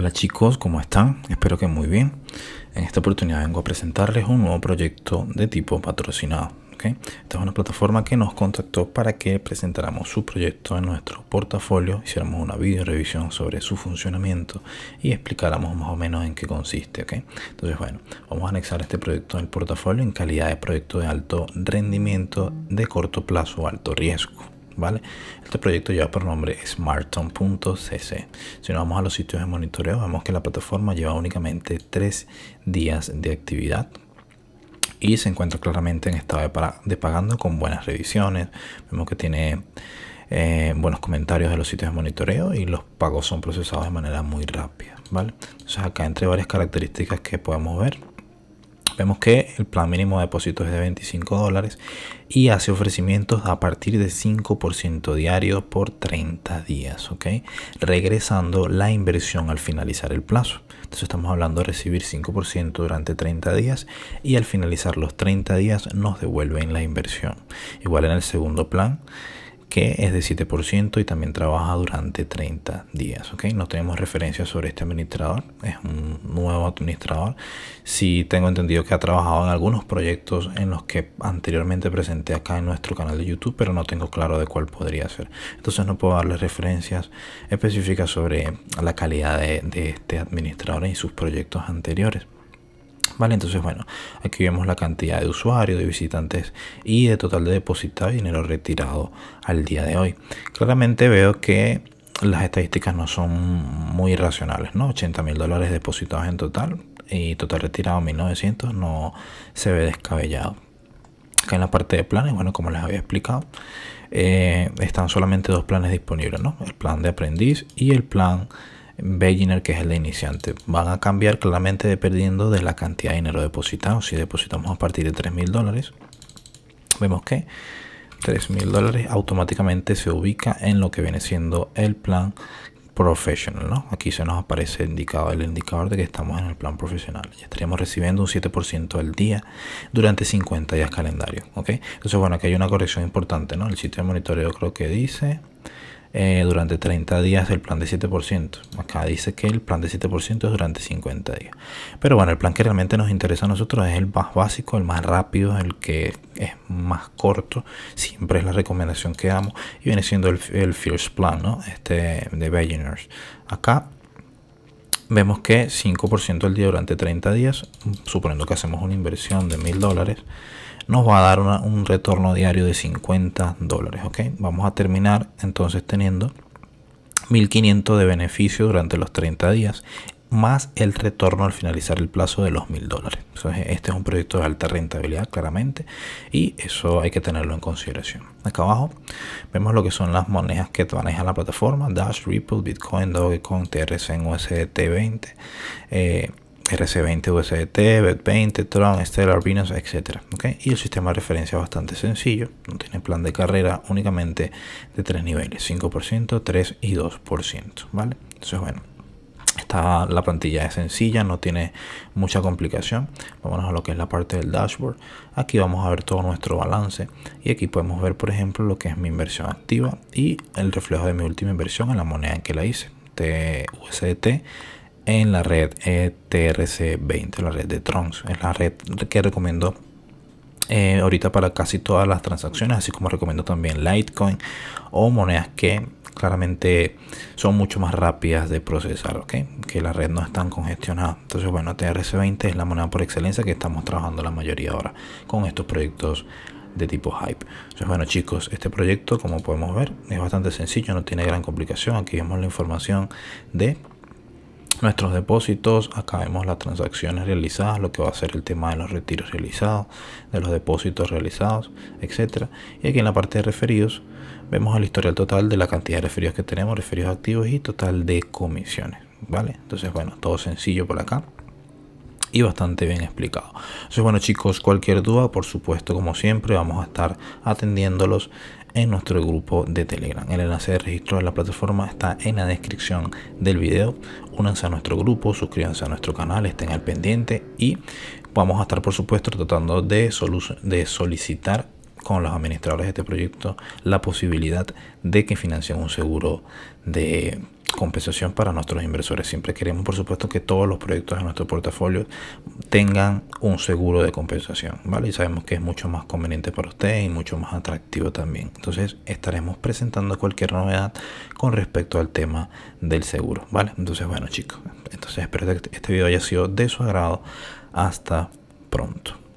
Hola chicos, ¿cómo están? Espero que muy bien. En esta oportunidad vengo a presentarles un nuevo proyecto de tipo patrocinado. Esta es una plataforma que nos contactó para que presentáramos su proyecto en nuestro portafolio, hiciéramos una video revisión sobre su funcionamiento y explicáramos más o menos en qué consiste. Entonces, bueno, vamos a anexar este proyecto en el portafolio en calidad de proyecto de alto rendimiento de corto plazo alto riesgo. Este proyecto lleva por nombre smartphone.cc. Si nos vamos a los sitios de monitoreo, vemos que la plataforma lleva únicamente tres días de actividad y se encuentra claramente en estado de, pagando con buenas revisiones. Vemos que tiene eh, buenos comentarios de los sitios de monitoreo y los pagos son procesados de manera muy rápida, ¿vale? Entonces acá entre varias características que podemos ver Vemos que el plan mínimo de depósitos es de 25 dólares y hace ofrecimientos a partir de 5% diario por 30 días, Regresando la inversión al finalizar el plazo. Entonces estamos hablando de recibir 5% durante 30 días y al finalizar los 30 días nos devuelven la inversión. Igual en el segundo plan que es de 7% y también trabaja durante 30 días. ¿ok? No tenemos referencias sobre este administrador, es un nuevo administrador. Sí tengo entendido que ha trabajado en algunos proyectos en los que anteriormente presenté acá en nuestro canal de YouTube, pero no tengo claro de cuál podría ser. Entonces no puedo darle referencias específicas sobre la calidad de, de este administrador y sus proyectos anteriores. Entonces, bueno, aquí vemos la cantidad de usuarios, de visitantes y de total de depositado y dinero retirado al día de hoy. Claramente veo que las estadísticas no son muy racionales, ¿no? 80 mil dólares depositados en total y total retirado 1900 no se ve descabellado. Acá en la parte de planes, bueno, como les había explicado, eh, están solamente dos planes disponibles, ¿no? El plan de aprendiz y el plan beginner, que es el de iniciante. Van a cambiar claramente dependiendo de la cantidad de dinero depositado. Si depositamos a partir de 3.000 dólares, vemos que 3.000 dólares automáticamente se ubica en lo que viene siendo el plan profesional Aquí se nos aparece indicado el indicador de que estamos en el plan profesional. Ya estaríamos recibiendo un 7% al día durante 50 días calendario. Entonces, bueno, aquí hay una corrección importante. ¿no? El sitio de monitoreo creo que dice eh, durante 30 días el plan de 7%. Acá dice que el plan de 7% es durante 50 días. Pero bueno, el plan que realmente nos interesa a nosotros es el más básico, el más rápido, el que es más corto. Siempre es la recomendación que damos y viene siendo el, First Plan ¿no? este, de beginners Acá vemos que 5% del día durante 30 días, suponiendo que hacemos una inversión de 1000 dólares, nos va a dar un retorno diario de 50 dólares. Vamos a terminar entonces teniendo 1500 de beneficio durante los 30 días más el retorno al finalizar el plazo de los mil dólares. Este es un proyecto de alta rentabilidad, claramente, y eso hay que tenerlo en consideración. Acá abajo vemos lo que son las monedas que maneja la plataforma: Dash, Ripple, Bitcoin, Dogecoin, TRC, USDT20, eh, RC20, USDT, 20 rc 20 usdt bet 20 Tron, Stellar, Binance, etc. Y el sistema de referencia es bastante sencillo, no tiene plan de carrera únicamente de tres niveles: 5%, 3 y 2%. ¿vale? Entonces, bueno la plantilla es sencilla, no tiene mucha complicación. Vámonos a lo que es la parte del dashboard. Aquí vamos a ver todo nuestro balance y aquí podemos ver, por ejemplo, lo que es mi inversión activa y el reflejo de mi última inversión en la moneda en que la hice, de en la red e trc 20 la red de Trons, es la red que recomiendo eh, ahorita para casi todas las transacciones, así como recomiendo también Litecoin o monedas que claramente son mucho más rápidas de procesar, ¿ok? Que la red no es tan congestionada. Entonces, bueno, TRC20 es la moneda por excelencia que estamos trabajando la mayoría ahora con estos proyectos de tipo hype. Entonces, bueno, chicos, este proyecto, como podemos ver, es bastante sencillo, no tiene gran complicación. Aquí vemos la información de nuestros depósitos, acá vemos las transacciones realizadas, lo que va a ser el tema de los retiros realizados, de los depósitos realizados, etcétera. Y aquí en la parte de referidos vemos el historial total de la cantidad de referidos que tenemos, referidos activos y total de comisiones, ¿vale? Entonces, bueno, todo sencillo por acá y bastante bien explicado. Entonces, bueno, chicos, cualquier duda, por supuesto, como siempre, vamos a estar atendiéndolos en nuestro grupo de Telegram. El enlace de registro de la plataforma está en la descripción del video únanse a nuestro grupo, suscríbanse a nuestro canal, estén al pendiente y vamos a estar por supuesto tratando de, de solicitar con los administradores de este proyecto la posibilidad de que financien un seguro de compensación para nuestros inversores. Siempre queremos, por supuesto, que todos los proyectos de nuestro portafolio tengan un seguro de compensación, ¿vale? Y sabemos que es mucho más conveniente para ustedes y mucho más atractivo también. Entonces, estaremos presentando cualquier novedad con respecto al tema del seguro, ¿vale? Entonces, bueno, chicos, entonces espero que este video haya sido de su agrado. Hasta pronto.